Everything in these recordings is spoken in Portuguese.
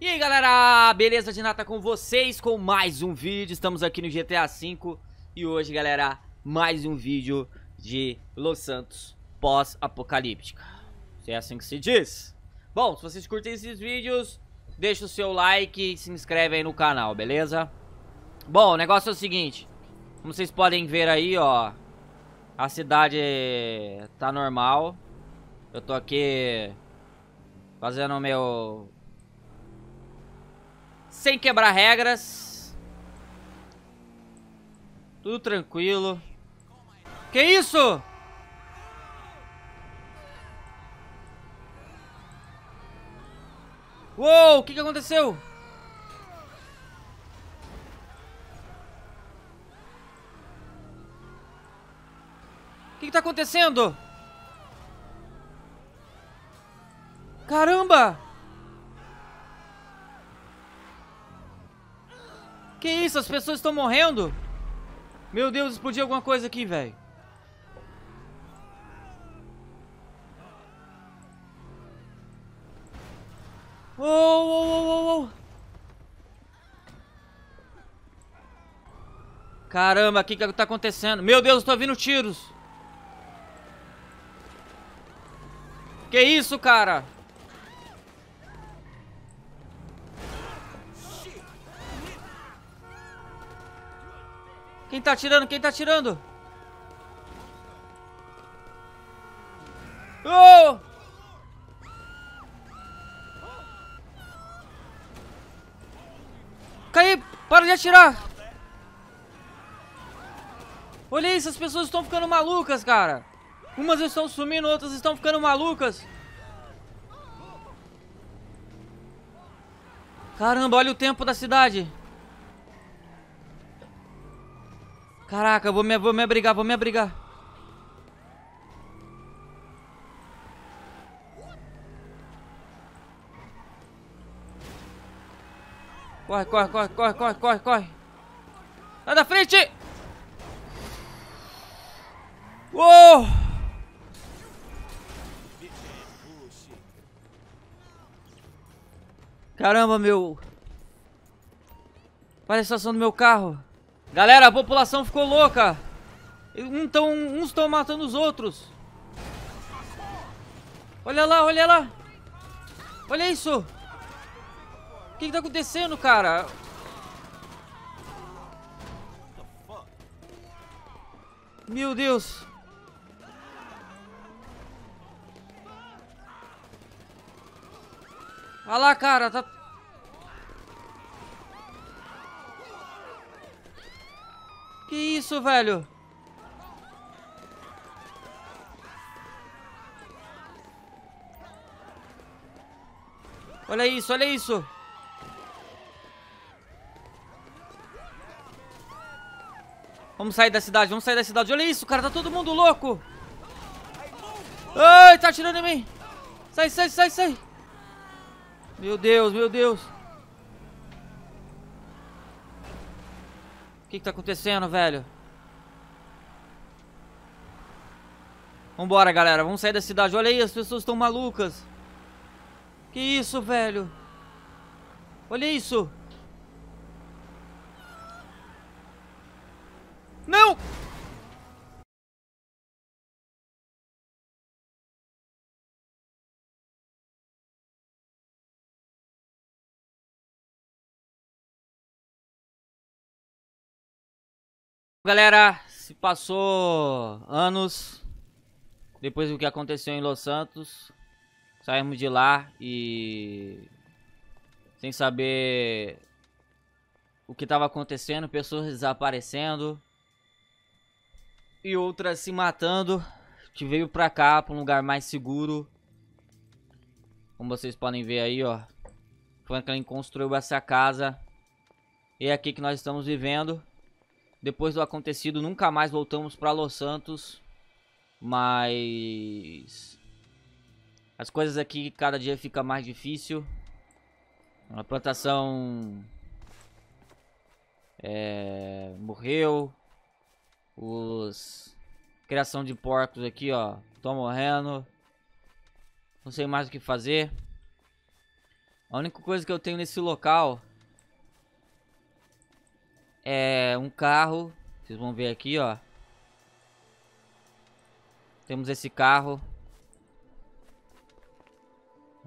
E aí galera, beleza de nata com vocês com mais um vídeo, estamos aqui no GTA V E hoje galera, mais um vídeo de Los Santos pós-apocalíptica Se é assim que se diz Bom, se vocês curtem esses vídeos, deixa o seu like e se inscreve aí no canal, beleza? Bom, o negócio é o seguinte, como vocês podem ver aí ó A cidade tá normal Eu tô aqui fazendo o meu sem quebrar regras. Tudo tranquilo. Que isso? Uou, o que, que aconteceu? O que, que tá acontecendo? Caramba! Que isso? As pessoas estão morrendo? Meu Deus, explodiu alguma coisa aqui, velho. Uou, uou, uou, uou, uou. Caramba, o que que tá acontecendo? Meu Deus, estou ouvindo tiros. Que isso, cara? Quem tá atirando? Quem tá atirando? Oh! Caí! Para de atirar! Olha isso, as pessoas estão ficando malucas, cara! Umas estão sumindo, outras estão ficando malucas! Caramba, olha o tempo da cidade! Caraca, vou me, vou me abrigar, vou me abrigar. Corre, corre, corre, corre, corre, corre, corre. Sai da frente! Uou! Caramba, meu... Parece a estação do meu carro. Galera, a população ficou louca. Um tão, uns estão matando os outros. Olha lá, olha lá. Olha isso. O que, que tá acontecendo, cara? Meu Deus. Olha lá, cara, tá Que isso, velho? Olha isso, olha isso. Vamos sair da cidade, vamos sair da cidade. Olha isso, cara, tá todo mundo louco. Ai, tá atirando em mim. Sai, sai, sai, sai. Meu Deus, meu Deus. que que tá acontecendo, velho? Vambora, galera. Vamos sair da cidade. Olha aí, as pessoas estão malucas. Que isso, velho? Olha isso. Não! Galera, se passou anos depois do que aconteceu em Los Santos. Saímos de lá e sem saber o que estava acontecendo, pessoas desaparecendo e outras se matando. A gente veio pra cá, pra um lugar mais seguro. Como vocês podem ver aí, ó. Franklin construiu essa casa. E é aqui que nós estamos vivendo. Depois do acontecido, nunca mais voltamos para Los Santos. Mas as coisas aqui cada dia fica mais difícil. A plantação é, morreu. Os criação de porcos aqui, ó, estão morrendo. Não sei mais o que fazer. A única coisa que eu tenho nesse local é, um carro. Vocês vão ver aqui, ó. Temos esse carro.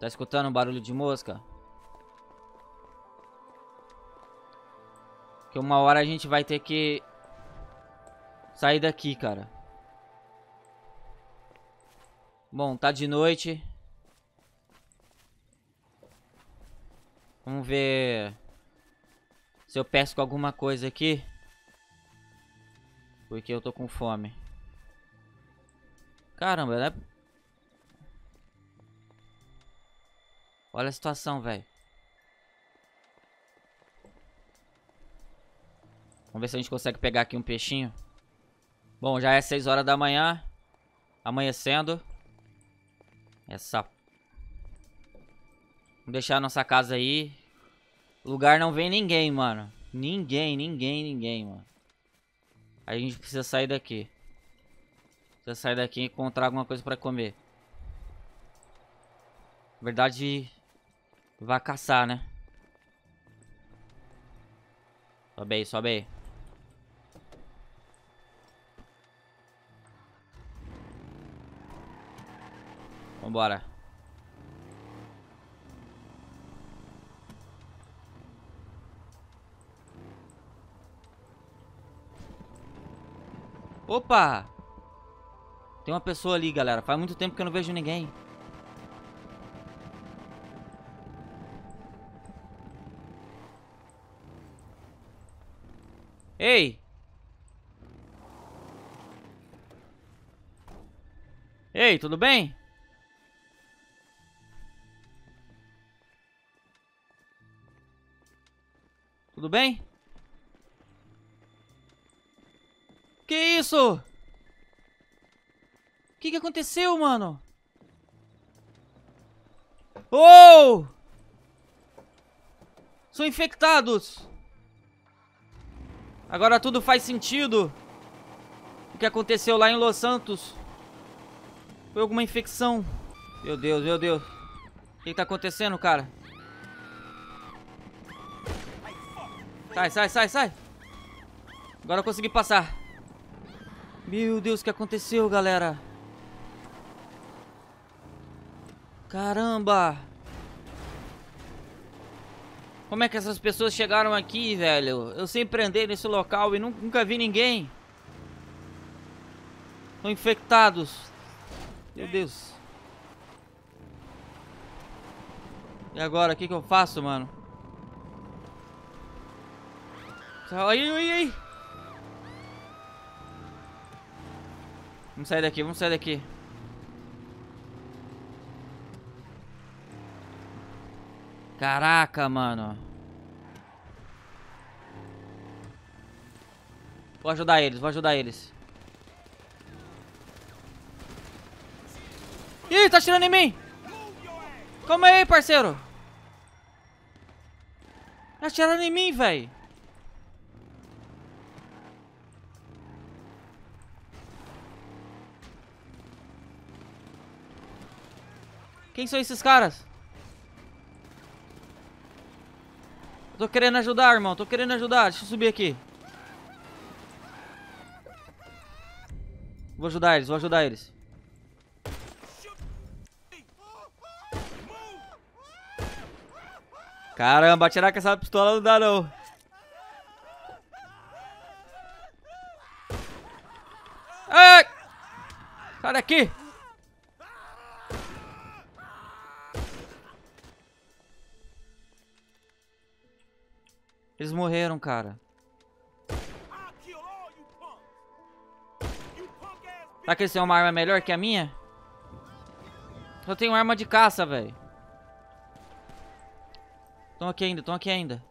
Tá escutando um barulho de mosca? Que uma hora a gente vai ter que sair daqui, cara. Bom, tá de noite. Vamos ver se eu pesco alguma coisa aqui. Porque eu tô com fome. Caramba, né? Olha a situação, velho. Vamos ver se a gente consegue pegar aqui um peixinho. Bom, já é 6 horas da manhã. Amanhecendo. Essa... Vamos deixar a nossa casa aí. Lugar não vem ninguém, mano. Ninguém, ninguém, ninguém, mano. A gente precisa sair daqui. Precisa sair daqui e encontrar alguma coisa pra comer. Na verdade, vai caçar, né? Sobe aí, sobe aí. Vambora. Opa! Tem uma pessoa ali, galera. Faz muito tempo que eu não vejo ninguém. Ei! Ei, tudo bem? Tudo bem? isso? O que, que aconteceu, mano? Oh! São infectados! Agora tudo faz sentido. O que aconteceu lá em Los Santos. Foi alguma infecção. Meu Deus, meu Deus. O que, que tá acontecendo, cara? Sai, sai, sai, sai. Agora eu consegui passar. Meu Deus, o que aconteceu, galera? Caramba! Como é que essas pessoas chegaram aqui, velho? Eu sempre andei nesse local e nunca vi ninguém. Estão infectados. Meu Deus. E agora, o que, que eu faço, mano? Ai, ai, ai. Vamos sair daqui, vamos sair daqui. Caraca, mano. Vou ajudar eles, vou ajudar eles. Ih, tá atirando em mim! Calma aí, parceiro! Tá atirando em mim, velho! Quem são esses caras? tô querendo ajudar, irmão. Tô querendo ajudar. Deixa eu subir aqui. Vou ajudar eles, vou ajudar eles. Caramba, atirar com essa pistola não dá não. Ai! Sai daqui! morreram, cara. Será que eles têm uma arma melhor que a minha? Eu tenho arma de caça, velho. Estão aqui ainda, estão aqui ainda.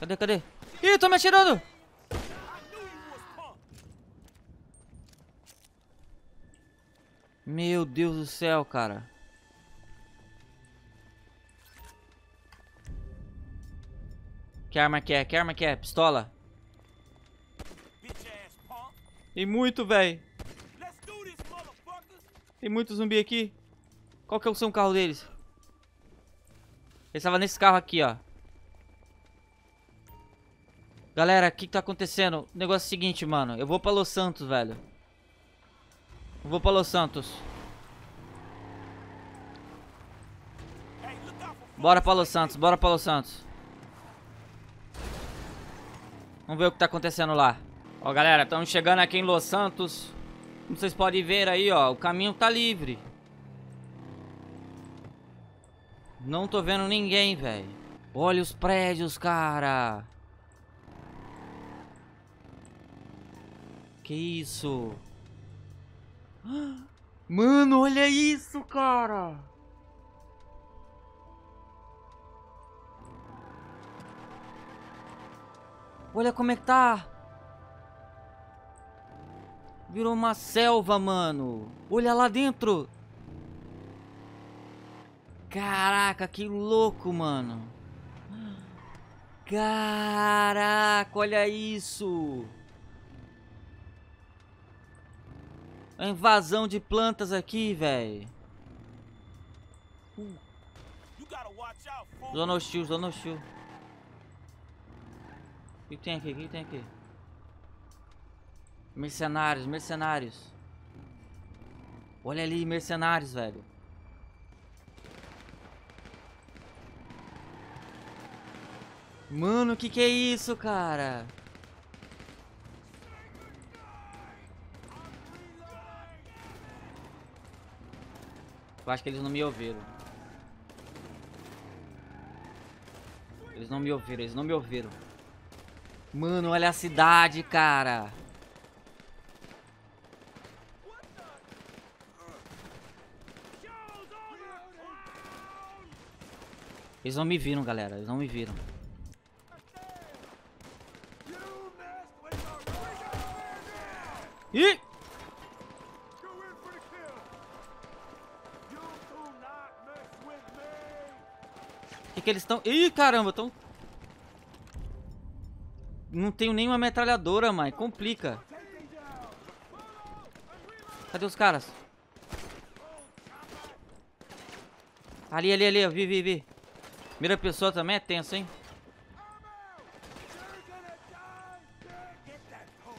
Cadê, cadê? Ih, estão me atirando! Meu Deus do céu, cara. Que arma que é? Que arma que é? Pistola. Tem muito, velho. Tem muito zumbi aqui. Qual que é o seu carro deles? Ele estava nesse carro aqui, ó. Galera, o que, que tá acontecendo? O negócio é o seguinte, mano. Eu vou pra Los Santos, velho. Eu vou pra Los Santos. Bora pra Los Santos, bora pra Los Santos. Vamos ver o que tá acontecendo lá. Ó, galera, estamos chegando aqui em Los Santos. Como vocês podem ver aí, ó, o caminho tá livre. Não tô vendo ninguém, velho. Olha os prédios, cara. Que isso? Mano, olha isso, cara. Olha como é que tá. Virou uma selva, mano. Olha lá dentro. Caraca, que louco, mano. Caraca, olha isso. A é invasão de plantas aqui, velho. Zona hostil, zona hostil que tem aqui? O que tem aqui? Mercenários, mercenários. Olha ali, mercenários, velho. Mano, o que que é isso, cara? Eu acho que eles não me ouviram. Eles não me ouviram, eles não me ouviram. Mano, olha a cidade, cara. Eles não me viram, galera. Eles não me viram. Ih! O que, que eles estão... Ih, caramba, estão não tenho nenhuma metralhadora, mãe. Complica. Cadê os caras? Ali, ali, ali. Vi, vi, vi. Primeira pessoa também é tenso, hein?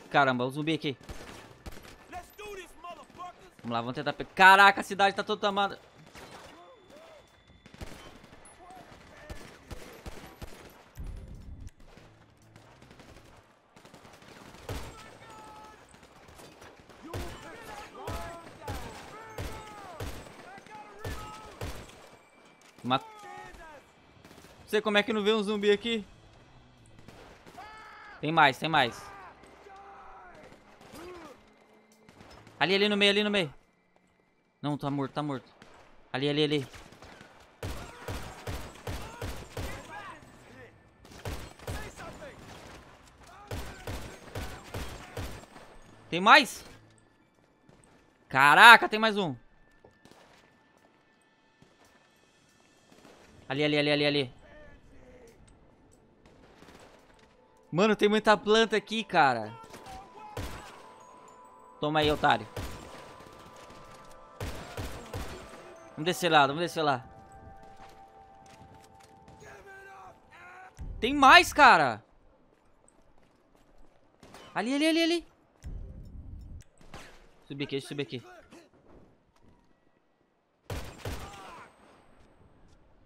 Caramba, o zumbi aqui. Vamos lá, vamos tentar... Caraca, a cidade tá toda tomada. você como é que não vê um zumbi aqui. Tem mais, tem mais. Ali, ali no meio, ali no meio. Não, tá morto, tá morto. Ali, ali, ali. Tem mais? Caraca, tem mais um. Ali, ali, ali, ali, ali. Mano, tem muita planta aqui, cara. Toma aí, otário. Vamos descer lá, vamos descer lá. Tem mais, cara. Ali, ali, ali, ali. Subir aqui, subir aqui.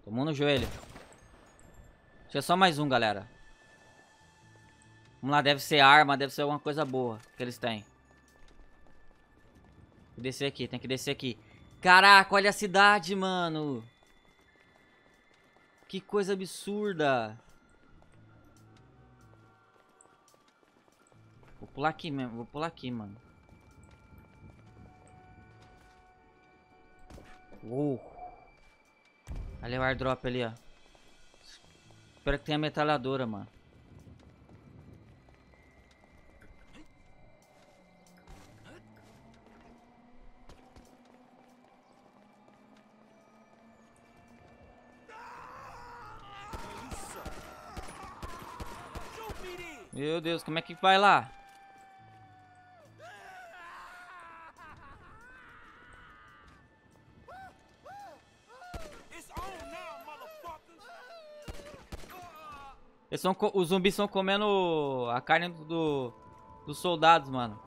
Tomou no joelho. Tinha só mais um, galera. Vamos lá, deve ser arma, deve ser alguma coisa boa que eles têm. Tem que descer aqui, tem que descer aqui. Caraca, olha a cidade, mano. Que coisa absurda. Vou pular aqui mesmo, vou pular aqui, mano. Uou. Ali é o airdrop ali, ó. Espero que tenha metralhadora, mano. Meu Deus, como é que vai lá? Eles são, os zumbis estão comendo a carne do, dos soldados, mano.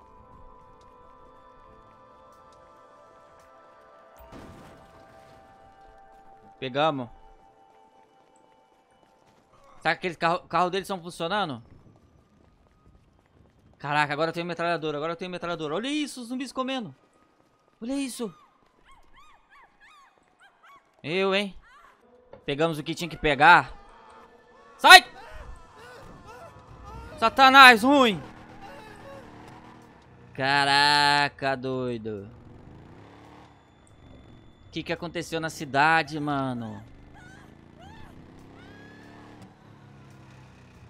Pegamos. Será que aqueles carro deles estão funcionando? Caraca, agora eu tenho metralhadora, agora eu tenho metralhadora. Olha isso, os zumbis comendo. Olha isso. Eu, hein. Pegamos o que tinha que pegar. Sai! Satanás, ruim! Caraca, doido. O que, que aconteceu na cidade, mano?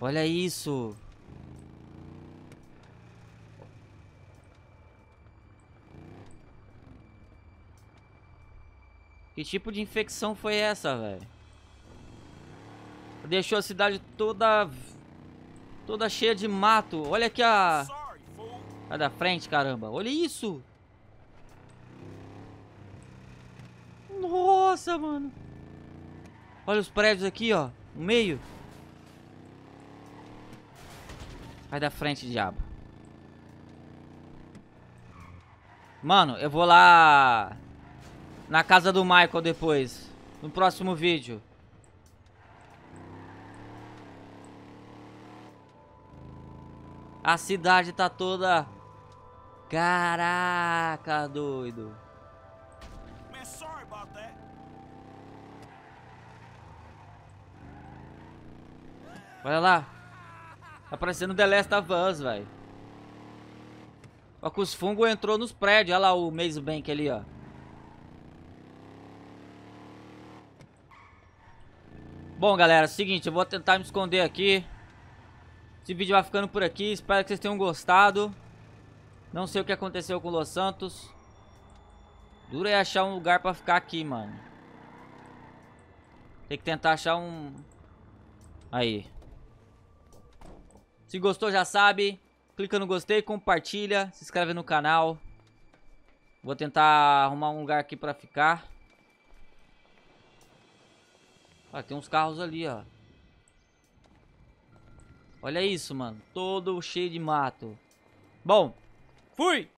Olha isso. Que tipo de infecção foi essa, velho? Deixou a cidade toda... Toda cheia de mato. Olha aqui a... A da frente, caramba. Olha isso! Nossa, mano. Olha os prédios aqui, ó. No meio. Vai da frente, diabo. Mano, eu vou lá na casa do Michael depois. No próximo vídeo. A cidade tá toda... Caraca, doido. Olha lá. Tá parecendo The Last of Us, velho. Ó, que os fungos entrou nos prédios. Olha lá o Maze Bank ali, ó. Bom, galera, é seguinte, eu vou tentar me esconder aqui. Esse vídeo vai ficando por aqui. Espero que vocês tenham gostado. Não sei o que aconteceu com o Los Santos. Duro é achar um lugar pra ficar aqui, mano. Tem que tentar achar um... Aí. Se gostou, já sabe. Clica no gostei, compartilha, se inscreve no canal. Vou tentar arrumar um lugar aqui pra ficar. Olha, tem uns carros ali, ó. Olha isso, mano. Todo cheio de mato. Bom, fui!